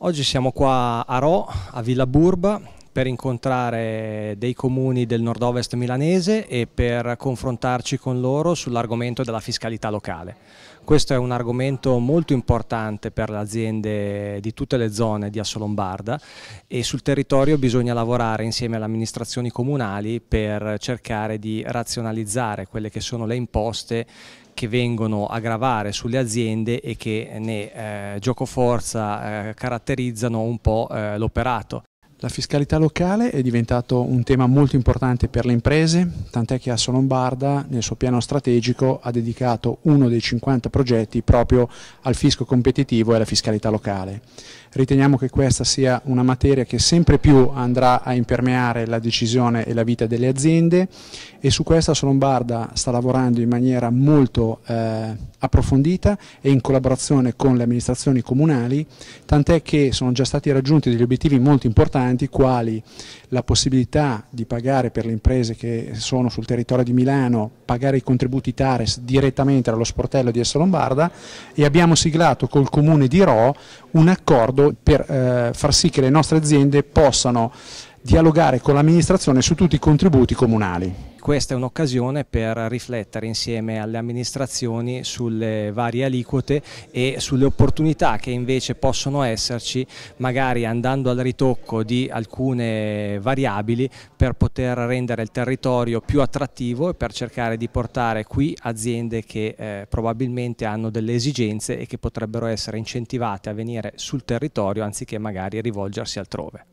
Oggi siamo qua a Rò, a Villa Burba, per incontrare dei comuni del nord-ovest milanese e per confrontarci con loro sull'argomento della fiscalità locale. Questo è un argomento molto importante per le aziende di tutte le zone di Assolombarda e sul territorio bisogna lavorare insieme alle amministrazioni comunali per cercare di razionalizzare quelle che sono le imposte che vengono a gravare sulle aziende e che ne eh, giocoforza eh, caratterizzano un po' eh, l'operato. La fiscalità locale è diventato un tema molto importante per le imprese, tant'è che Asso Lombarda nel suo piano strategico ha dedicato uno dei 50 progetti proprio al fisco competitivo e alla fiscalità locale. Riteniamo che questa sia una materia che sempre più andrà a impermeare la decisione e la vita delle aziende e su questa Asso Lombarda sta lavorando in maniera molto eh, approfondita e in collaborazione con le amministrazioni comunali, tant'è che sono già stati raggiunti degli obiettivi molto importanti importanti quali la possibilità di pagare per le imprese che sono sul territorio di Milano, pagare i contributi TARES direttamente allo sportello di Esso Lombarda e abbiamo siglato col comune di Ro un accordo per eh, far sì che le nostre aziende possano dialogare con l'amministrazione su tutti i contributi comunali. Questa è un'occasione per riflettere insieme alle amministrazioni sulle varie aliquote e sulle opportunità che invece possono esserci magari andando al ritocco di alcune variabili per poter rendere il territorio più attrattivo e per cercare di portare qui aziende che eh, probabilmente hanno delle esigenze e che potrebbero essere incentivate a venire sul territorio anziché magari rivolgersi altrove.